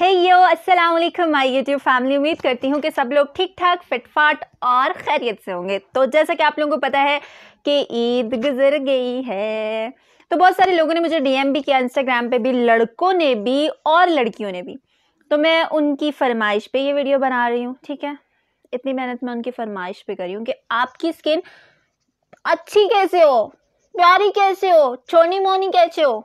हे यो अस्सलाम वालेकुम my YouTube family उम्मीद करती हूँ कि सब लोग ठीक ठाक फिटफाट और खैरियत से होंगे तो जैसा कि आप लोगों को पता है कि ईद गुजर गई है तो बहुत सारे लोगों ने मुझे डीएम भी किया इंस्टाग्राम पे भी लड़कों ने भी और लड़कियों ने भी तो मैं उनकी फरमाइश पे ये वीडियो बना रही हूँ ठीक है इतनी मेहनत मैं उनकी फरमाइश पे करी हूँ कि आपकी स्किन अच्छी कैसे हो प्यारी कैसे हो छोनी मोनी कैसे हो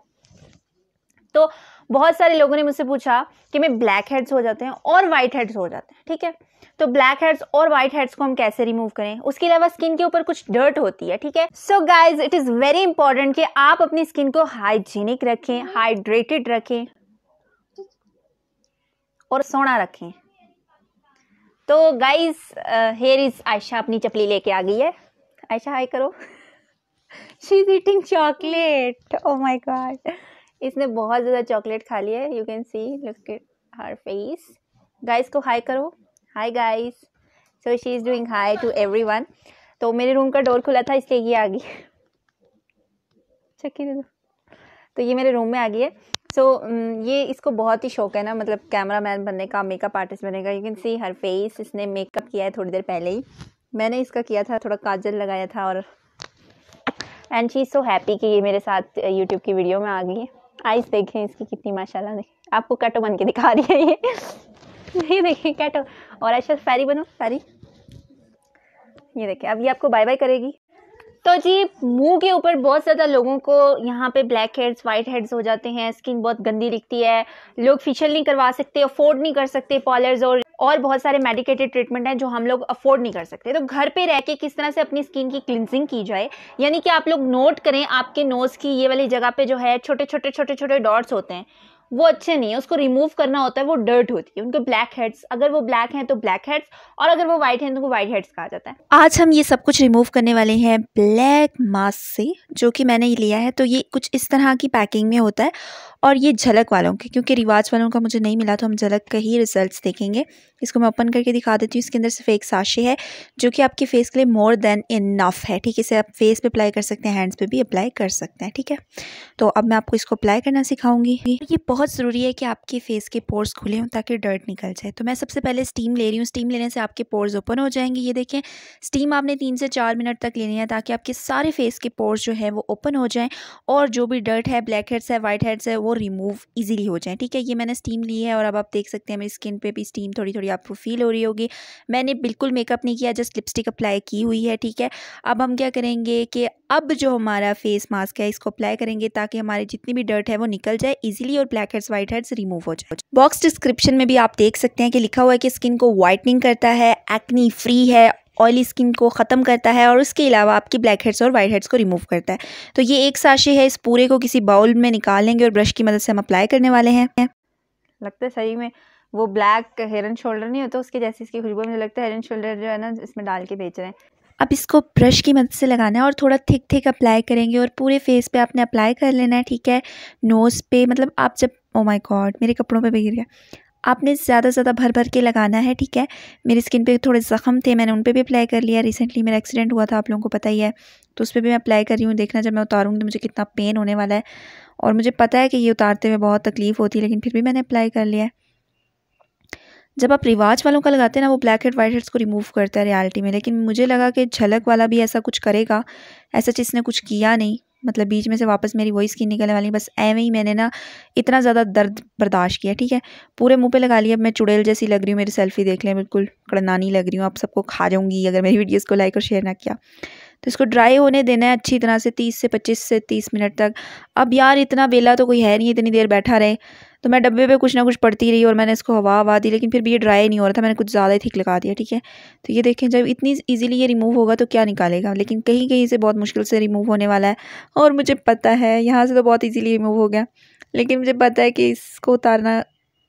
तो बहुत सारे लोगों ने मुझसे पूछा कि मैं ब्लैक हेड्स हो जाते हैं और वाइट हेड्स हो जाते हैं ठीक है तो ब्लैक हेड्स और व्हाइट हेड्स को हम कैसे रिमूव करें उसके अलावा स्किन के ऊपर कुछ डर्ट होती है ठीक है so guys it is very important कि आप अपनी स्किन को हाइजीनिक रखें हाइड्रेटेड रखें और सोना रखें तो गाइज हेयर इज आयशा अपनी चपली लेके आ गई है आयशा हाई करो she is eating chocolate oh my god इसने बहुत ज़्यादा चॉकलेट खा लिया है you can see look it her face guys को हाई करो hi guys so she is doing hi to everyone तो मेरे रूम का डोर खुला था इसलिए ये आ गई चक्की दे तो ये मेरे रूम में आ गई है सो so, mm, ये इसको बहुत ही शौक है ना मतलब कैमरा मैन बनने का मेकअप आर्टिस्ट बनने का you can see her face इसने मेकअप किया है थोड़ी देर पहले ही मैंने इसका किया था थोड़ा काजल लगाया था और and she is so happy कि ये मेरे साथ यूट्यूब uh, की वीडियो में आ गई है आइस देखें इसकी कितनी माशाल्लाह देखें आपको कैटो बन के दिखा रही है ये नहीं देखें कैटो और अच्छा फैरी बनो फैरी ये देखें अब ये आपको बाय बाय करेगी तो जी मुंह के ऊपर बहुत ज़्यादा लोगों को यहाँ पे ब्लैक हेड्स वाइट हेड्स हो जाते हैं स्किन बहुत गंदी दिखती है लोग फेशियल नहीं करवा सकते अफोर्ड नहीं कर सकते पॉलर्स और और बहुत सारे मेडिकेटेड ट्रीटमेंट हैं जो हम लोग अफोर्ड नहीं कर सकते तो घर पे रह के किस तरह से अपनी स्किन की क्लिनजिंग की जाए यानी कि आप लोग नोट करें आपके नोज़ की ये वाली जगह पे जो है छोटे छोटे छोटे छोटे डॉट्स होते हैं वो अच्छे नहीं है उसको रिमूव करना होता है वो डर्ट होती है उनके ब्लैक हेड्स अगर वो ब्लैक हैं तो ब्लैक हेड्स और अगर वो व्हाइट हैं तो व्हाइट हेड्स कहा जाता है आज हम ये सब कुछ रिमूव करने वाले हैं ब्लैक मास्क से जो कि मैंने लिया है तो ये कुछ इस तरह की पैकिंग में होता है और ये झलक वालों के क्योंकि रिवाज वालों का मुझे नहीं मिला तो हम झलक का ही रिजल्ट देखेंगे इसको मैं ओपन करके दिखा देती हूँ इसके अंदर सिर्फ एक साशे है जो कि आपके फेस के लिए मोर देन इनफ है ठीक है इसे आप फेस पे अप्लाई कर सकते हैं हैंड्स पे भी अप्लाई कर सकते हैं ठीक है तो अब मैं आपको इसको अप्लाई करना सिखाऊंगी ये बहुत बहुत ज़रूरी है कि आपके फेस के पोर्स खुले हों ताकि डर्ट निकल जाए तो मैं सबसे पहले स्टीम ले रही हूँ स्टीम लेने से आपके पोर्स ओपन हो जाएंगे ये देखें स्टीम आपने तीन से चार मिनट तक लेनी है ताकि आपके सारे फेस के पोर्स जो है वो ओपन हो जाएँ और जो भी डर्ट है ब्लैक हेड्स है वाइट हेड्स है वो रिमूव ईजिली हो जाएँ ठीक है ये मैंने स्टीम ली है और अब आप देख सकते हैं मेरी स्किन पर भी स्टीम थोड़ी थोड़ी आपको फील हो रही होगी मैंने बिल्कुल मेकअप नहीं किया जस्ट लिपस्टिक अप्लाई की हुई है ठीक है अब हम क्या करेंगे कि अब जो हमारा फेस मास्क है इसको अप्लाई करेंगे ताकि हमारे जितनी भी डर्ट है वो निकल जाए इजीली और blackheads whiteheads remove हो जाए बॉक्स डिस्क्रिप्शन में भी आप देख सकते हैं कि लिखा हुआ है कि स्किन को व्हाइटनिंग करता है एक्नी फ्री है ऑयली स्किन को ख़त्म करता है और उसके अलावा आपकी ब्लैक हेड्स और वाइट हेड्स को रिमूव करता है तो ये एक साशे है इस पूरे को किसी बाउल में निकालेंगे और ब्रश की मदद से हम अप्लाई करने वाले हैं लगता है सही में वो ब्लैक हेयर एंड शोल्डर नहीं होता उसके जैसे इसकी खुशबू मुझे लगता है हेयर एंड शोल्डर जो है ना इसमें डाल के बेच रहे हैं अब इसको ब्रश की मदद से लगाना है और थोड़ा थिक थिक अप्लाई करेंगे और पूरे फेस पे आपने अप्लाई कर लेना है ठीक है नोज़ पे मतलब आप जब ओ माय गॉड मेरे कपड़ों पे बिगड़ गया आपने ज़्यादा से ज़्यादा भर भर के लगाना है ठीक है मेरी स्किन पे थोड़े ज़ख़म थे मैंने उन पर भी अप्लाई कर लिया रिसेंटली मेरा एक्सीडेंट हुआ था आप लोगों को पता ही है तो उस पर भी मैं अप्लाई कर रही हूँ देखना जब मैं उतारूँगी तो मुझे कितना पेन होने वाला है और मुझे पता है कि ये उतारते हुए बहुत तकलीफ़ होती है लेकिन फिर भी मैंने अप्लाई कर लिया है जब आप रिवाज वालों का लगाते हैं ना वो ब्लैक हेड वाइट हेड्स को रिमूव करता है रियलिटी में लेकिन मुझे लगा कि झलक वाला भी ऐसा कुछ करेगा ऐसा चीज़ ने कुछ किया नहीं मतलब बीच में से वापस मेरी वॉइस की निकलने वाली बस एवं ही मैंने ना इतना ज़्यादा दर्द बर्दाश्त किया ठीक है पूरे मुंह पे लगा लिया अब मैं चुड़ैल जैसी लग रही हूँ मेरी सेल्फी देख लें बिल्कुल कड़नानी लग रही हूँ आप सबको खा जाऊँगी अगर मेरी वीडियोस को लाइक और शेयर ना किया तो इसको ड्राई होने देना है अच्छी तरह से तीस से पच्चीस से तीस मिनट तक अब यार इतना बेला तो कोई है नहीं इतनी देर बैठा रहे तो मैं डब्बे पे कुछ ना कुछ पड़ती रही और मैंने इसको हवा हवा दी लेकिन फिर भी ये ड्राई नहीं हो रहा था मैंने कुछ ज़्यादा ही थिक लगा दिया ठीक है तो ये देखें जब इतनी इजीली ये रिमूव होगा तो क्या निकालेगा लेकिन कहीं कहीं से बहुत मुश्किल से रिमूव होने वाला है और मुझे पता है यहाँ से तो बहुत ईजीली रिमूव हो गया लेकिन मुझे पता है कि इसको उतारना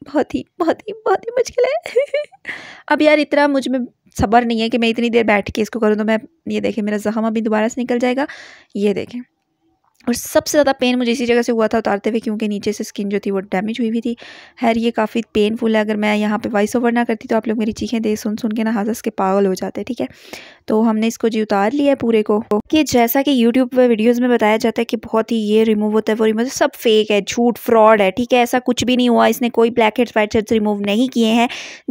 बहुत ही बहुत ही बहुत ही मुश्किल है अब यार इतना मुझ में सब्र नहीं है कि मैं इतनी देर बैठ के इसको करूँ तो मैं ये देखें मेरा ज़ख़म अभी दोबारा से निकल जाएगा ये देखें और सबसे ज़्यादा पेन मुझे इसी जगह से हुआ था उतारते हुए क्योंकि नीचे से स्किन जो थी वो डैमेज हुई भी थी हैर ये काफ़ी पेनफुल है अगर मैं यहाँ पे वॉइस ओवर ना करती तो आप लोग मेरी चीखें दे सुन सुन के ना हाजस के पागल हो जाते ठीक है तो हमने इसको जी उतार लिया है पूरे को कि जैसा कि यूट्यूब पर वीडियोज़ में बताया जाता है कि बहुत ही ये रिमूव होता है वो रिमूव सब फेक है झूठ फ्रॉड है ठीक है ऐसा कुछ भी नहीं हुआ इसने कोई blackheads whiteheads remove नहीं किए हैं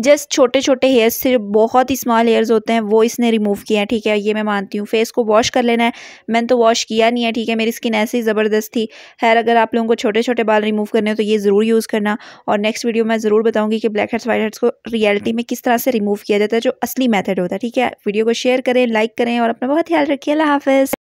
जस्ट छोटे छोटे हेयर्स से बहुत ही स्मॉल हेयर्स होते हैं वो इसने रिमूव किए हैं ठीक है ये मैं मानती हूँ फेस को वॉश कर लेना है मैंने तो वॉश किया नहीं है ठीक है मेरी स्किन ऐसे ही ज़बरदस्त थी खैर अगर आप लोगों को छोटे छोटे बाल रिमूव करने हो तो ये ज़रूर यूज़ करना और नेक्स्ट वीडियो मैं ज़रूर बताऊँगी कि ब्लैक हेड्स वाइट हेड्स को रियलिटी में किस तरह से रिमूव किया जाता है जो असली मैथड होता है ठीक है वीडियो को शेयर करें लाइक करें और अपना बहुत ख्याल रखिए अल्लाह हाफिज़